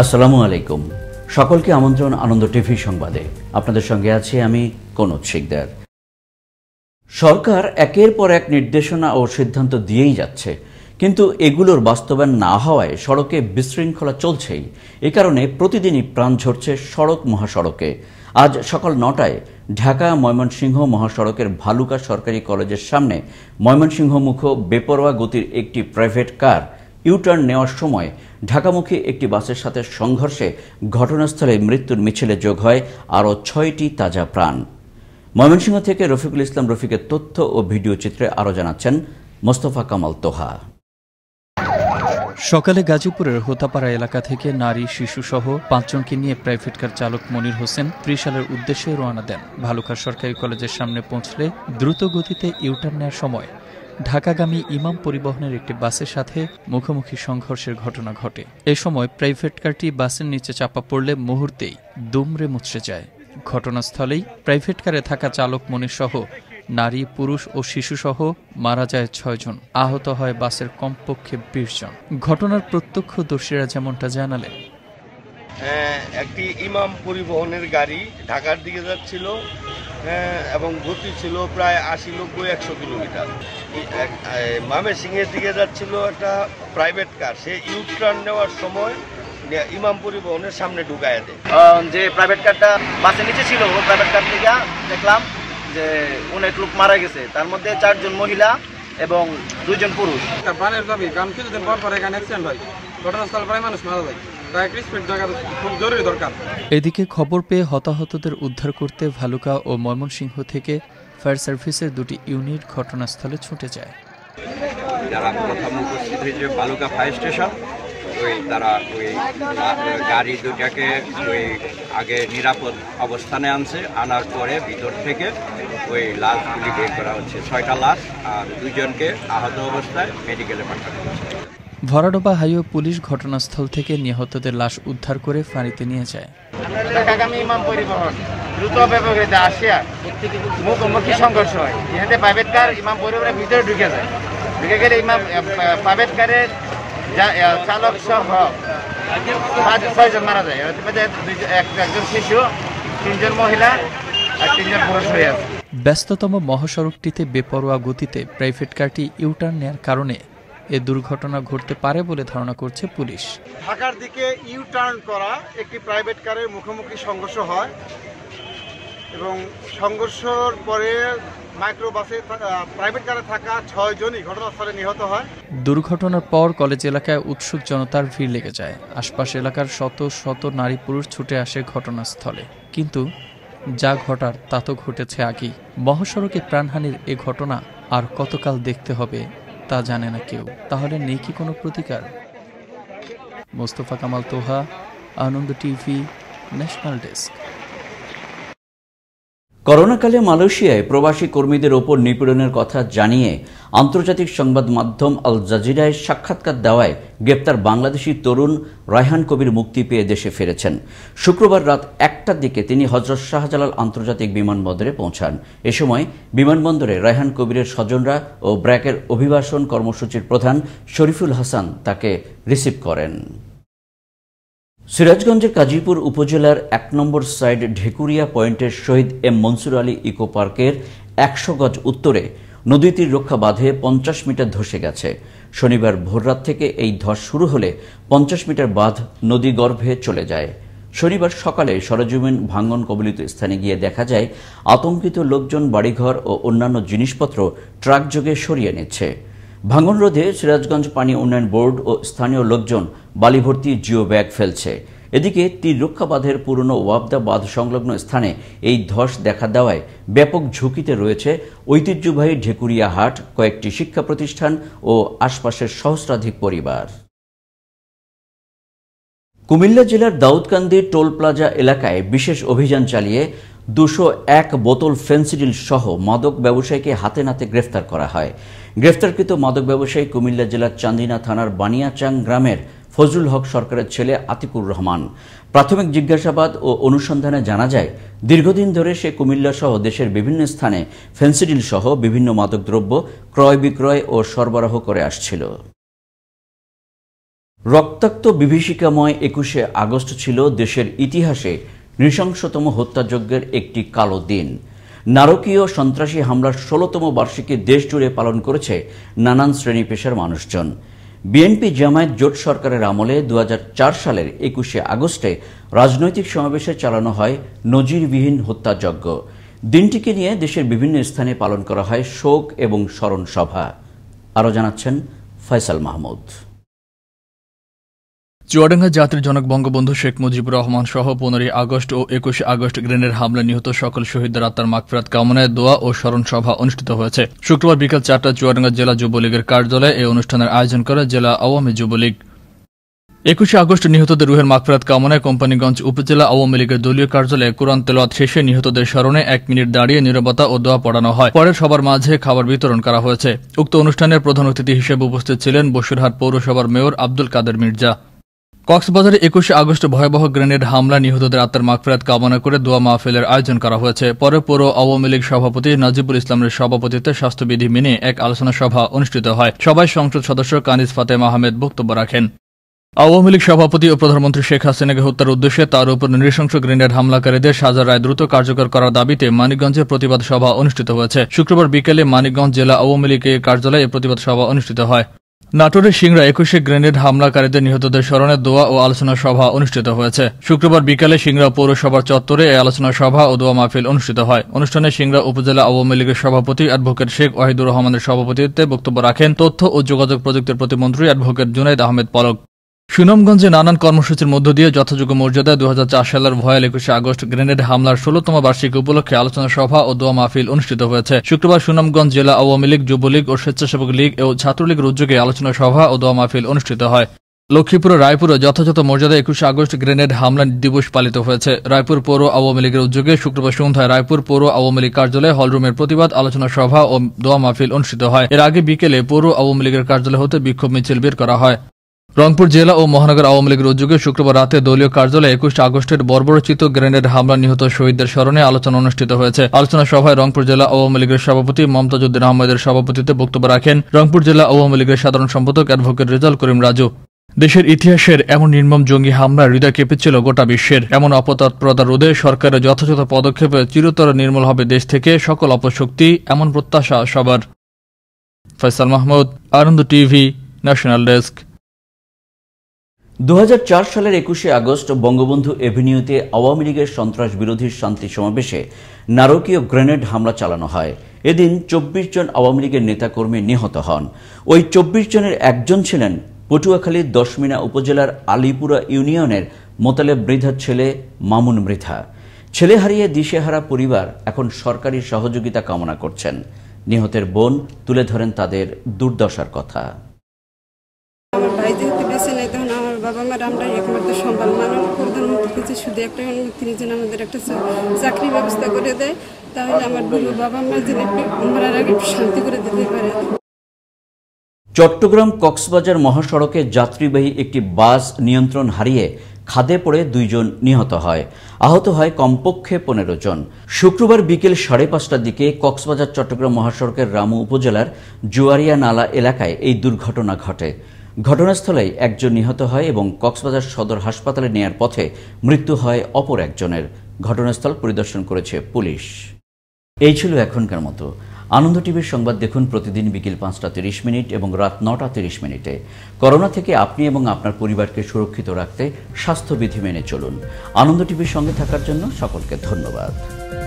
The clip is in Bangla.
আসসালামু আলাইকুম সকলকে আমন্ত্রণ আনন্দ টিভি সংবাদে আপনাদের সঙ্গে আছি আমি কোন শিকদার সরকার একের পর এক নির্দেশনা ও সিদ্ধান্ত দিয়েই যাচ্ছে কিন্তু এগুলোর বাস্তবায়ন না হওয়ায় সড়কে বিশৃঙ্খলা চলছেই এ কারণে প্রতিদিনই প্রাণ ঝরছে সড়ক মহাসড়কে আজ সকাল নটায় ঢাকা ময়মনসিংহ মহাসড়কের ভালুকা সরকারি কলেজের সামনে ময়মনসিংহ মুখ বেপরোয়া গতির একটি প্রাইভেট কার ইউটার্ন নেওয়ার সময় ঢাকামুখী একটি বাসের সাথে সংঘর্ষে ঘটনাস্থলে মৃত্যুর মিছিলে যোগ হয় আরও ছয়টি তাজা প্রাণ ময়মনসিংহ থেকে রফিকুল ইসলাম রফিকের তথ্য ও ভিডিও চিত্রে আরও জানাচ্ছেন মোস্তফা কামাল তোহা সকালে গাজীপুরের হোতাপাড়া এলাকা থেকে নারী শিশুসহ পাঁচজনকে নিয়ে প্রাইভেট কার চালক মনির হোসেন ত্রিশালের উদ্দেশ্যে রওনা দেন ভালুকার সরকারি কলেজের সামনে পৌঁছলে দ্রুত গতিতে ইউটার্ন নেওয়ার সময় ঢাকাগামী ইমাম পরিবহনের একটি বাসের সাথে মুখোমুখি সংঘর্ষের ঘটনা ঘটে এ সময় প্রাইভেট কারটি বাসের নিচে চাপা পড়লে মুহূর্তেই দুমড়ে মুচড়ে যায় ঘটনাস্থলেই প্রাইভেট কারে থাকা চালক মনির সহ নারী পুরুষ ও শিশুসহ মারা যায় ছয়জন আহত হয় বাসের কমপক্ষে বিশ জন ঘটনার প্রত্যক্ষদর্শীরা যেমনটা জানালেন হ্যাঁ, একটি ইমাম পরিবহনের গাড়ি ঢাকার দিকে যাচ্ছিল হ্যাঁ, এবং গতি ছিল প্রায় আশি নব্বই একশো কিলোমিটার মামে সিংহের দিকে যাচ্ছিল একটা প্রাইভেট কার সে ইউটার্ন নেওয়ার সময় ইমাম পরিবহনের সামনে ঢুকায় দেয় যে প্রাইভেট কারটা বাসের নিচে ছিল প্রাইভেট কার থেকে দেখলাম যে অনেক লোক মারা গেছে তার মধ্যে চারজন মহিলা এবং দুইজন পুরুষ বানের দাবি কারণ কিছুদিন পর পর এখানে হয় ঘটনাস্থল প্রায় মানুষ মারা যায় এদিকে খবর পেয়ে হতাহতদের উদ্ধার করতে ভালুকা ও ময়মনসিংহ থেকে ফায়ার সার্ভিসের দুটি ইউনিট ঘটনাস্থলে ছুটে যায় যারা প্রথম স্টেশন ওই তারা ওই গাড়ি দুটাকে ওই আগে নিরাপদ অবস্থানে আনছে আনার পরে ভিতর থেকে ওই লাশগুলি বের করা হচ্ছে ছয়টা লাশ আর দুজনকে আহত অবস্থায় মেডিকেলে পাঠানো হচ্ছে ভরাডোবা হাইওয়ে পুলিশ ঘটনাস্থল থেকে নিহতদের লাশ উদ্ধার করে ফাঁড়িতে নিয়ে যায় দ্রুত মুখোমুখি সংঘর্ষ হয় ইহাতে ভিতরে ঢুকে যায় ঢুকে গেলে ইমাম প্রাইভেট চালক সহ পাঁচ ছয়জন মারা যায় একজন শিশু তিনজন মহিলা আর তিনজন পুরুষ হয়ে আছে ব্যস্ততম মহাসড়কটিতে বেপরোয়া গতিতে প্রাইভেট কারটি ইউটার্ন নেয়ার কারণে এ দুর্ঘটনা ঘটতে পারে বলে ধারণা করছে পুলিশ ঢাকার দিকে ইউটার্ন করা একটি প্রাইভেট কারের মুখোমুখি সংঘর্ষ হয় এবং সংঘর্ষর পরে দুর্ঘটনার পর কলেজ এলাকায় উৎসুক জনতার ভিড় লেগে যায় আশপাশ এলাকার শত শত নারী পুরুষ ছুটে আসে ঘটনাস্থলে কিন্তু যা ঘটার তা তো ঘটেছে আগেই মহাসড়কে প্রাণহানির এ ঘটনা আর কতকাল দেখতে হবে তা জানে না কেউ তাহলে নেই কি কোনো প্রতিকার Mostafa Kamal Toha Ananda TV national desk করোনাকালে মালয়েশিয়ায় প্রবাসী কর্মীদের ওপর নিপীড়নের কথা জানিয়ে আন্তর্জাতিক সংবাদ মাধ্যম আল জাজিরায় সাক্ষাৎকার দেওয়ায় গ্রেপ্তার বাংলাদেশি তরুণ রায়হান কবির মুক্তি পেয়ে দেশে ফিরেছেন শুক্রবার রাত একটার দিকে তিনি হজরত শাহজালাল আন্তর্জাতিক বিমানবন্দরে পৌঁছান এ সময় বিমানবন্দরে রায়হান কবিরের স্বজনরা ও ব্র্যাকের অভিবাসন কর্মসূচির প্রধান শরীফুল হাসান তাকে রিসিভ করেন সিরাজগঞ্জের কাজীপুর উপজেলার এক নম্বর সাইড ঢেকুরিয়া পয়েন্টের শহীদ এম মনসুর আলী ইকো পার্কের একশো গজ উত্তরে নদীটির রক্ষা বাঁধে পঞ্চাশ মিটার ধসে গেছে শনিবার ভোররাত থেকে এই ধস শুরু হলে পঞ্চাশ মিটার বাঁধ নদী গর্ভে চলে যায় শনিবার সকালে সরজমিন ভাঙ্গন কবলিত স্থানে গিয়ে দেখা যায় আতঙ্কিত লোকজন বাড়িঘর ও অন্যান্য জিনিসপত্র ট্রাকযোগে সরিয়ে নিচ্ছে ভাঙন রোধে সিরাজগঞ্জ পানি উন্নয়ন বোর্ড ও স্থানীয় লোকজন বালি ভর্তি জিও ব্যাগ ফেলছে এদিকে রক্ষা বাঁধের পুরনো ওয়াবদা বাঁধ সংলগ্ন স্থানে এই ধস দেখা দেওয়ায় ব্যাপক ঝুঁকিতে রয়েছে ঐতিহ্যবাহী ঢেকুরিয়া হাট কয়েকটি শিক্ষা প্রতিষ্ঠান ও আশপাশের সহস্রাধিক পরিবার কুমিল্লা জেলার দাউদকান্দি টোল প্লাজা এলাকায় বিশেষ অভিযান চালিয়ে দুশো এক বোতল ফেন্সিডিল সহ মাদক ব্যবসায়ীকে হাতে নাতে গ্রেফতার করা হয় গ্রেফতারকৃত মাদক ব্যবসায়ী কুমিল্লা জেলার চান্দিনা থানার বানিয়াচাং গ্রামের ফজলুল হক সরকারের ছেলে আতিকুর রহমান প্রাথমিক জিজ্ঞাসাবাদ ও অনুসন্ধানে জানা যায় দীর্ঘদিন ধরে সে কুমিল্লা সহ দেশের বিভিন্ন স্থানে ফেন্সিডিল সহ বিভিন্ন মাদকদ্রব্য ক্রয় বিক্রয় ও সরবরাহ করে আসছিল রক্তাক্ত বিভীষিকাময় একুশে আগস্ট ছিল দেশের ইতিহাসে নৃশংসতম হত্যাযজ্ঞের একটি কালো দিন নারকীয় সন্ত্রাসী হামলার ষোলোতম বার্ষিকী দেশ জুড়ে পালন করেছে নানান শ্রেণী পেশার মানুষজন বিএনপি জামায়াত জোট সরকারের আমলে দু সালের একুশে আগস্টে রাজনৈতিক সমাবেশে চালানো হয় নজিরবিহীন হত্যাযজ্ঞ দিনটিকে নিয়ে দেশের বিভিন্ন স্থানে পালন করা হয় শোক এবং স্মরণ সভা আরও জানাচ্ছেন ফয়সাল মাহমুদ চুয়াডাঙ্গা জাতির জনক বঙ্গবন্ধু শেখ মুজিবুর রহমান সহ পনেরোই আগস্ট ও একুশে আগস্ট গ্রেনের হামলা নিহত সকল শহীদদের আত্মার মাগফিরাত কামনায় দোয়া ও স্মরণ সভা অনুষ্ঠিত হয়েছে শুক্রবার বিকেল চারটা চুয়াডাঙ্গা জেলা যুবলীগের কার্যালয়ে এই অনুষ্ঠানের আয়োজন করে জেলা আওয়ামী যুবলীগ একুশে আগস্ট নিহতদের রুহের মাগফিরাত কামনায় কোম্পানিগঞ্জ উপজেলা আওয়ামী লীগের দলীয় কার্যালয়ে কোরআন তেলত শেষে নিহতদের স্মরণে এক মিনিট দাঁড়িয়ে নিরবতা ও দোয়া পড়ানো হয় পরে সবার মাঝে খাবার বিতরণ করা হয়েছে উক্ত অনুষ্ঠানের প্রধান অতিথি হিসেবে উপস্থিত ছিলেন বসিরহাট পৌরসভার মেয়র আব্দুল কাদের মির্জা কক্সবাজারে একুশে আগস্ট ভয়াবহ গ্রেনেড হামলা নিহতদের আত্মার মাগফেরাত কামনা করে দোয়া মাহফিলের আয়োজন করা হয়েছে পরে পৌর আওয়ামী লীগ সভাপতি নাজিবুল ইসলামের সভাপতিত্বে স্বাস্থ্যবিধি মেনে এক আলোচনা সভা অনুষ্ঠিত হয় সবাই সংসদ সদস্য কানিজ ফাতেমা আহমেদ বক্তব্য রাখেন আওয়ামী লীগ সভাপতি ও প্রধানমন্ত্রী শেখ হাসিনাকে হত্যার উদ্দেশ্যে তার উপর নৃশংস গ্রেনেড হামলাকারীদের সাজার রায় দ্রুত কার্যকর করার দাবিতে মানিকগঞ্জে প্রতিবাদ সভা অনুষ্ঠিত হয়েছে শুক্রবার বিকেলে মানিকগঞ্জ জেলা আওয়ামী লীগের কার্যালয়ে প্রতিবাদ সভা অনুষ্ঠিত হয় নাটোরের সিংরা একুশে গ্রেনেড হামলাকারীদের নিহতদের স্মরণে দোয়া ও আলোচনা সভা অনুষ্ঠিত হয়েছে শুক্রবার বিকালে সিংড়া পৌরসভার চত্বরে এই আলোচনা সভা ও দোয়া মাহফিল অনুষ্ঠিত হয় অনুষ্ঠানে সিংরা উপজেলা আওয়ামী লীগের সভাপতি অ্যাডভোকেট শেখ ওয়াহিদুর রহমানের সভাপতিত্বে বক্তব্য রাখেন তথ্য ও যোগাযোগ প্রযুক্তির প্রতিমন্ত্রী অ্যাডভোকেট জুনাইদ আহমেদ পলক সুনামগঞ্জে নানান কর্মসূচির মধ্য দিয়ে যথাযোগ্য মর্যাদায় দু সালের ভয়াল একুশে আগস্ট গ্রেনেড হামলার ষোলতম বার্ষিকী উপলক্ষে আলোচনা সভা ও দোয়া মাহফিল অনুষ্ঠিত হয়েছে শুক্রবার সুনামগঞ্জ জেলা আওয়ামী লীগ যুবলীগ ও স্বেচ্ছাসেবক লীগ ও ছাত্রলীগের উদ্যোগে আলোচনা সভা ও দোয়া মাহফিল অনুষ্ঠিত হয় লক্ষ্মীপুর রায়পুরে যথাযথ মর্যাদা একুশে আগস্ট গ্রেনেড হামলা দিবস পালিত হয়েছে রায়পুর পৌর আওয়ামী লীগের উদ্যোগে শুক্রবার সন্ধ্যায় রায়পুর পৌর আওয়ামী লীগ কার্যালয়ে হলরুমের প্রতিবাদ আলোচনা সভা ও দোয়া মাহফিল অনুষ্ঠিত হয় এর আগে বিকেলে পৌর আওয়ামী লীগের কার্যালয় হতে বিক্ষোভ মিছিল বের করা হয় রংপুর জেলা ও মহানগর আওয়ামী লীগের উদ্যোগে শুক্রবার রাতে দলীয় কার্যালয়ে একুশ আগস্টের বর্বরচিত গ্রেনেড হামলা নিহত শহীদদের স্মরণে আলোচনা অনুষ্ঠিত হয়েছে আলোচনা সভায় রংপুর জেলা আওয়ামী লীগের সভাপতি মমতাজুদ্দিন আহমেদের সভাপতিতে বক্তব্য রাখেন রংপুর জেলা আওয়ামী লীগের সাধারণ সম্পাদক অ্যাডভোকেট রেজাল করিম রাজু দেশের ইতিহাসের এমন নির্মম জঙ্গি হামলা হৃদয় কেঁপেছিল গোটা বিশ্বের এমন অপতৎপরতা রোধে সরকারের যথাযথ পদক্ষেপে চিরতর নির্মল হবে দেশ থেকে সকল অপশক্তি এমন প্রত্যাশা সবার Faisal Mahmud Ananda TV national desk দু সালের একুশে আগস্ট বঙ্গবন্ধু এভিনিউতে আওয়ামী লীগের সন্ত্রাস বিরোধী শান্তি সমাবেশে নারকীয় গ্রেনেড হামলা চালানো হয় এদিন চব্বিশ জন আওয়ামী লীগের নেতাকর্মী নিহত হন ওই চব্বিশ জনের একজন ছিলেন পটুয়াখালীর দশমিনা উপজেলার আলিপুরা ইউনিয়নের মোতালেব মৃধার ছেলে মামুন মৃধা ছেলে হারিয়ে দিশেহারা পরিবার এখন সরকারি সহযোগিতা কামনা করছেন নিহতের বোন তুলে ধরেন তাদের দুর্দশার কথা বাবা মার আমরা একমাত্র সম্বল মানুষ প্রধান কিছু শুধু একটা তিনি যেন আমাদের একটা চাকরি ব্যবস্থা করে দেয় তাহলে আমার দুটো বাবা মা যেন আমরা আগে শান্তি করে দিতে পারে চট্টগ্রাম কক্সবাজার মহাসড়কে যাত্রীবাহী একটি বাস নিয়ন্ত্রণ হারিয়ে খাদে পড়ে দুইজন নিহত হয় আহত হয় কমপক্ষে পনেরো জন শুক্রবার বিকেল সাড়ে পাঁচটার দিকে কক্সবাজার চট্টগ্রাম মহাসড়কের রামু উপজেলার জুয়ারিয়া নালা এলাকায় এই দুর্ঘটনা ঘটে ঘটনাস্থলেই একজন নিহত হয় এবং কক্সবাজার সদর হাসপাতালে নেয়ার পথে মৃত্যু হয় অপর একজনের ঘটনাস্থল পরিদর্শন করেছে পুলিশ এই ছিল এখনকার মতো আনন্দ টিভির সংবাদ দেখুন প্রতিদিন বিকেল পাঁচটা তিরিশ মিনিট এবং রাত নটা তিরিশ মিনিটে করোনা থেকে আপনি এবং আপনার পরিবারকে সুরক্ষিত রাখতে স্বাস্থ্যবিধি মেনে চলুন আনন্দ টিভির সঙ্গে থাকার জন্য সকলকে ধন্যবাদ